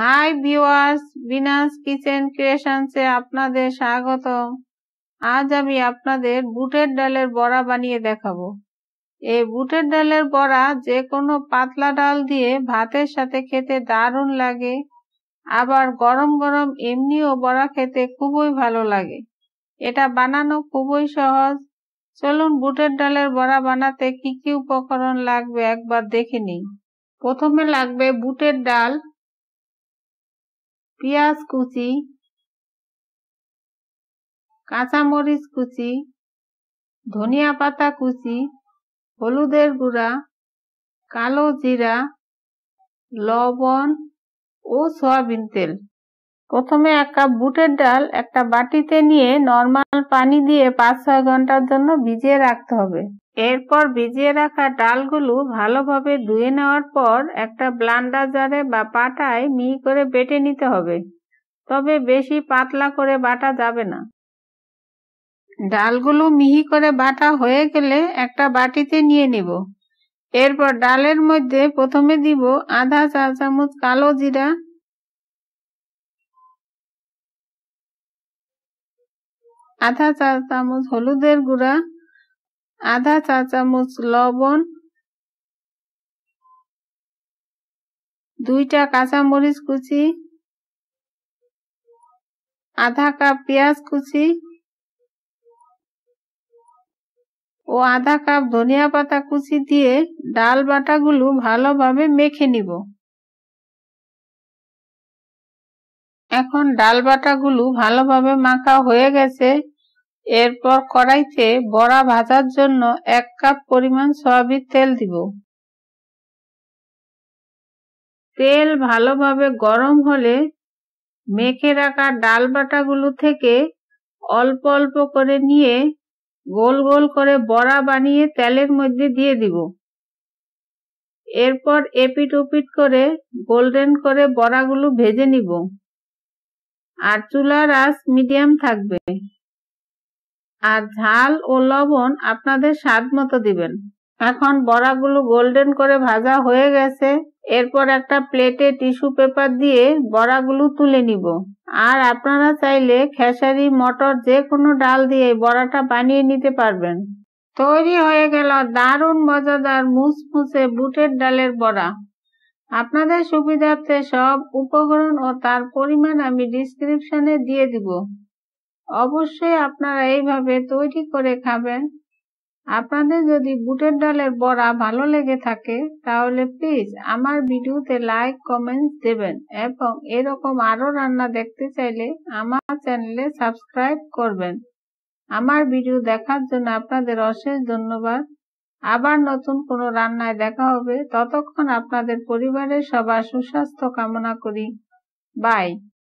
high viewers Bina's kitchen ক্রিয়েশনসে আপনাদের স্বাগত আজ আমি আপনাদের বুটের ডালের বড়া বানিয়ে দেখাবো এই বুটের ডালের বড়া যে কোনো পাতলা ডাল দিয়ে ভাতের সাথে খেতে দারুণ লাগে আবার গরম গরম এমনিও বড়া খেতে খুবই ভালো লাগে এটা বানানো খুবই সহজ চলুন বুটের ডালের বড়া বানাতে কি কি উপকরণ লাগবে একবার দেখে নিই প্রথমে লাগবে বুটের ডাল পেঁয়াজ কুচি কাঁচামরিচ কুচি ধনিয়া পাতা কুচি হলুদের গুঁড়া কালো জিরা লবণ ও সয়াবিন তেল প্রথমে এক কাপ বুটের ডাল একটা বাটিতে নিয়ে নর্মাল পানি দিয়ে পাঁচ ছয় ঘন্টার জন্য ভিজিয়ে রাখতে হবে এরপর ভিজিয়ে রাখা ডালগুলো ভালোভাবে ধুয়ে নেওয়ার পর একটা জারে বা পাটায় মিহি করে বেটে নিতে হবে তবে বেশি পাতলা করে বাটা যাবে না ডালগুলো মিহি করে বাটা হয়ে গেলে একটা বাটিতে নিয়ে নিব এরপর ডালের মধ্যে প্রথমে দিব আধা চা চামচ কালো জিরা আধা চা চামচ হলুদের গুঁড়া আধা চা চামচ লবণ দুইটা কাঁচামরিচ কুচি আধা কাপ পেঁয়াজ কুচি ও আধা কাপ ধনিয়া পাতা কুচি দিয়ে ডাল বাটাগুলো ভালোভাবে মেখে নিব এখন ডাল বাটাগুলো ভালোভাবে মাখা হয়ে গেছে এরপর কড়াইতে বড়া ভাজার জন্য এক কাপ পরিমাণ সয়াবিন তেল দিব তেল ভালোভাবে গরম হলে মেখে রাখা ডাল বাটাগুলো থেকে অল্প অল্প করে নিয়ে গোল গোল করে বড়া বানিয়ে তেলের মধ্যে দিয়ে দিব এরপর এপিট ওপিট করে গোল্ডেন করে বড়াগুলো ভেজে নিব আর চুলার আস মিডিয়াম থাকবে আর ঝাল ও লবণ আপনাদের স্বাদ মতো দিবেন এখন বড়াগুলো গোল্ডেন করে ভাজা হয়ে গেছে এরপর একটা প্লেটে টিস্যু পেপার দিয়ে বড়াগুলো তুলে নিব আর আপনারা চাইলে খেসারি মটর যে কোনো ডাল দিয়ে বড়াটা বানিয়ে নিতে পারবেন তৈরি হয়ে গেল দারুণ মজাদার মুসমুসে বুটের ডালের বড়া আপনাদের সুবিধার্থে সব উপকরণ ও তার পরিমাণ আমি ডিসক্রিপশনে দিয়ে দিব অবশ্যই আপনারা এইভাবে তৈরি করে খাবেন আপনাদের যদি বুটের ডালের বড়া ভালো লেগে থাকে তাহলে প্লিজ আমার ভিডিওতে লাইক কমেন্টস দেবেন এবং এরকম আরও রান্না দেখতে চাইলে আমার চ্যানেলে সাবস্ক্রাইব করবেন আমার ভিডিও দেখার জন্য আপনাদের অশেষ ধন্যবাদ আবার নতুন কোনো রান্নায় দেখা হবে ততক্ষণ আপনাদের পরিবারের সবার সুস্বাস্থ্য কামনা করি বাই